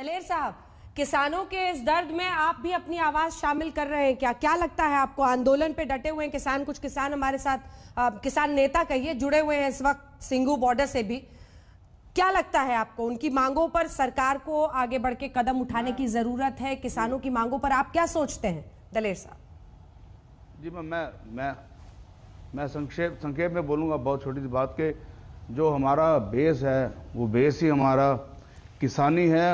दलेर साहब किसानों के इस दर्द में आप भी अपनी आवाज शामिल कर रहे हैं क्या क्या लगता है आपको आंदोलन पे डटे हुए हैं किसान कुछ किसान हमारे साथ आ, किसान नेता कहिए जुड़े हुए हैं इस वक्त सिंगू बॉर्डर से भी क्या लगता है आपको उनकी मांगों पर सरकार को आगे बढ़ के कदम उठाने की जरूरत है किसानों की मांगों पर आप क्या सोचते हैं दलेर साहब जी मैं मैं मैं, मैं संक्षेप संक्षेप में बोलूंगा बहुत छोटी सी बात के जो हमारा बेस है वो बेस ही हमारा किसानी है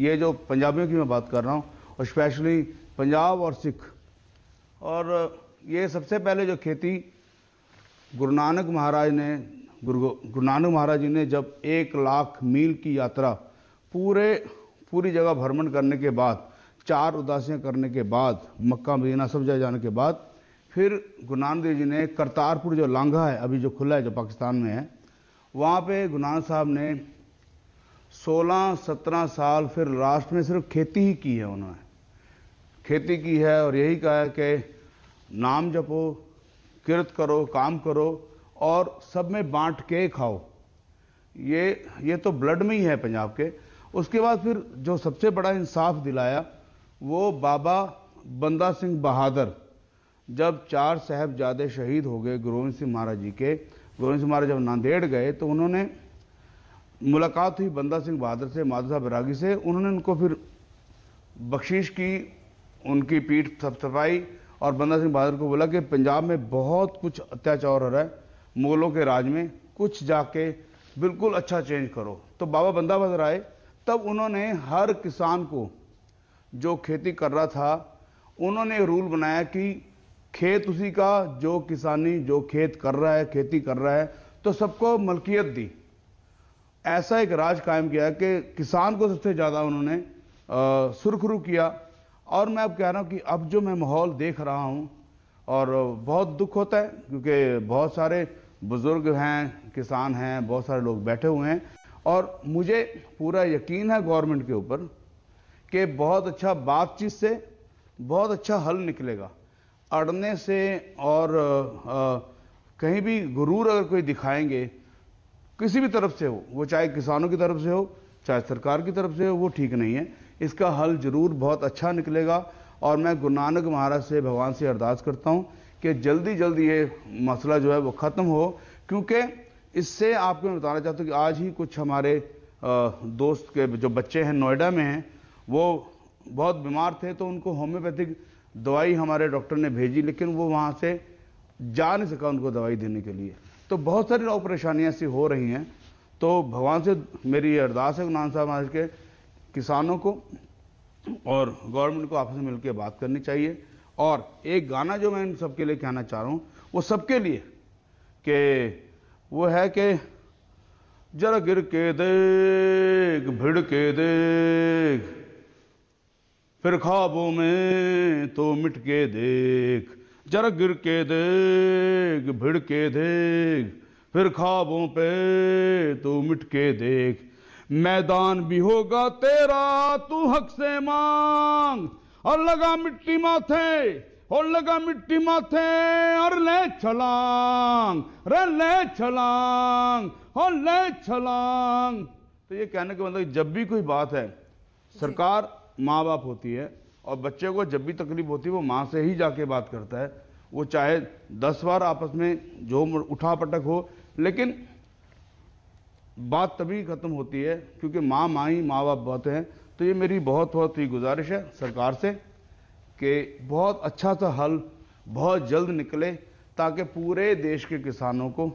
ये जो पंजाबियों की मैं बात कर रहा हूँ और स्पेशली पंजाब और सिख और ये सबसे पहले जो खेती गुरु नानक महाराज ने गुरु गुरु नानक महाराज जी ने जब एक लाख मील की यात्रा पूरे पूरी जगह भ्रमण करने के बाद चार उदासियाँ करने के बाद मक्का मदीना सब जगह जाने के बाद फिर गुरु नानक देव जी ने करतारपुर जो लांघा है अभी जो खुला है जो पाकिस्तान में है वहाँ पे गुरु नानक साहब ने सोलह सत्रह साल फिर लास्ट में सिर्फ खेती ही की है उन्होंने खेती की है और यही कहा है कि नाम जपो किरत करो काम करो और सब में बांट के खाओ ये ये तो ब्लड में ही है पंजाब के उसके बाद फिर जो सबसे बड़ा इंसाफ दिलाया वो बाबा बंदा सिंह बहादुर जब चार साहबजादे शहीद हो गए गुरु सिंह महाराज जी के गोविंद सिंह महाराज जब नांदेड़ गए तो उन्होंने मुलाकात हुई बंदा सिंह बहादुर से माधुसा बरागी से उन्होंने उनको फिर बख्शीश की उनकी पीठ थपथपाई और बंदा सिंह बहादुर को बोला कि पंजाब में बहुत कुछ अत्याचार हो रहा है मुगलों के राज में कुछ जाके बिल्कुल अच्छा चेंज करो तो बाबा बंदा बहादुर आए तब उन्होंने हर किसान को जो खेती कर रहा था उन्होंने रूल बनाया कि खेत उसी का जो किसानी जो खेत कर रहा है खेती कर रहा है तो सबको मलकियत दी ऐसा एक राज कायम किया कि किसान को सबसे ज़्यादा उन्होंने सुरखरू किया और मैं अब कह रहा हूँ कि अब जो मैं माहौल देख रहा हूँ और बहुत दुख होता है क्योंकि बहुत सारे बुज़ुर्ग हैं किसान हैं बहुत सारे लोग बैठे हुए हैं और मुझे पूरा यकीन है गवर्नमेंट के ऊपर कि बहुत अच्छा बातचीत से बहुत अच्छा हल निकलेगा अड़ने से और आ, कहीं भी गुरूर अगर कोई दिखाएंगे किसी भी तरफ से हो वो चाहे किसानों की तरफ से हो चाहे सरकार की तरफ से हो वो ठीक नहीं है इसका हल जरूर बहुत अच्छा निकलेगा और मैं गुरु नानक महाराज से भगवान से अरदास करता हूँ कि जल्दी जल्दी ये मसला जो है वो ख़त्म हो क्योंकि इससे आपको मैं बताना चाहता हूँ कि आज ही कुछ हमारे दोस्त के जो बच्चे हैं नोएडा में हैं वो बहुत बीमार थे तो उनको होम्योपैथिक दवाई हमारे डॉक्टर ने भेजी लेकिन वो वहाँ से जा नहीं सका उनको दवाई देने के लिए तो बहुत सारी और परेशानियाँ ऐसी हो रही हैं तो भगवान से मेरी अरदास है गुनान साहब महाराज के किसानों को और गवर्नमेंट को आपस में मिलकर बात करनी चाहिए और एक गाना जो मैं इन सबके लिए कहना चाह रहा हूँ वो सबके लिए कि वो है कि जरा गिर के देख भिड़ के देख फिर ख्वाबों में तो मिट के देख जर गिर के देख भिड़ के देख फिर खाबों पे तू तो मिट के देख मैदान भी होगा तेरा तू हक से मांग और लगा मिट्टी माथे और लगा मिट्टी माथे और ले छलांग रे ले छलांग और ले छलांग तो ये कहने का मतलब जब भी कोई बात है सरकार माँ बाप होती है और बच्चे को जब भी तकलीफ होती है वो माँ से ही जाके बात करता है वो चाहे दस बार आपस में जो उठा पटक हो लेकिन बात तभी खत्म होती है क्योंकि माँ माँ ही माँ बाप बहुत हैं तो ये मेरी बहुत बहुत ही गुजारिश है सरकार से कि बहुत अच्छा सा हल बहुत जल्द निकले ताकि पूरे देश के किसानों को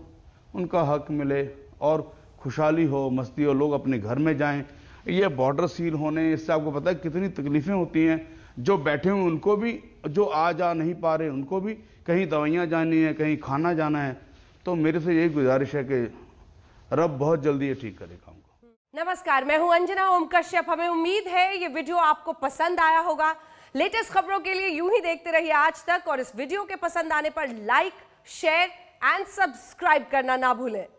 उनका हक मिले और खुशहाली हो मस्ती हो लोग अपने घर में जाएं ये बॉर्डर सील होने इससे आपको पता है कितनी तकलीफ़ें होती हैं जो बैठे हुए उनको भी जो आ जा नहीं पा रहे उनको भी कहीं दवाइयाँ जानी है कहीं खाना जाना है तो मेरे से यही गुजारिश है कि रब बहुत जल्दी ये ठीक करेगा उनको नमस्कार मैं हूँ अंजना ओम कश्यप हमें उम्मीद है ये वीडियो आपको पसंद आया होगा लेटेस्ट खबरों के लिए यूं ही देखते रहिए आज तक और इस वीडियो के पसंद आने पर लाइक शेयर एंड सब्सक्राइब करना ना भूलें